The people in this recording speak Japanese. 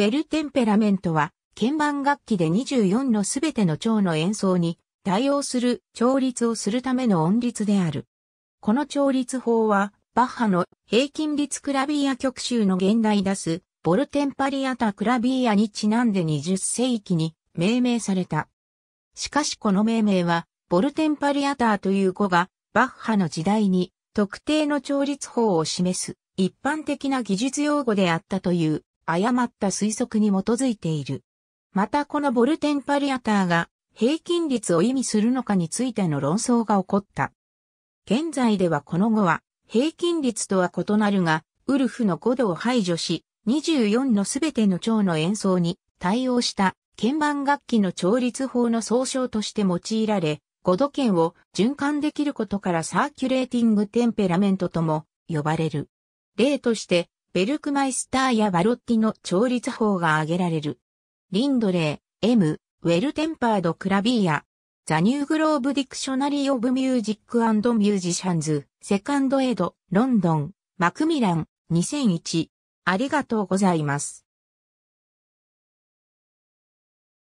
ベルテンペラメントは、鍵盤楽器で24のすべての蝶の演奏に対応する調律をするための音律である。この調律法は、バッハの平均律クラビア曲集の現代出す、ボルテンパリアタクラビアにちなんで20世紀に命名された。しかしこの命名は、ボルテンパリアターという語が、バッハの時代に特定の調律法を示す一般的な技術用語であったという誤った推測に基づいている。またこのボルテンパリアターが平均率を意味するのかについての論争が起こった。現在ではこの後は平均率とは異なるが、ウルフの5度を排除し、24のすべての蝶の演奏に対応した鍵盤楽器の調律法の総称として用いられ、5度圏を循環できることからサーキュレーティングテンペラメントとも呼ばれる。例として、ベルクマイスターやバロッティの調律法が挙げられる。リンドレー、M、ウェルテンパード・クラビーヤ、ザ・ニューグローブ・ディクショナリー・オブ・ミュージック・アンド・ミュージシャンズ、セカンド・エド、ロンドン、マクミラン、2001。ありがとうございます。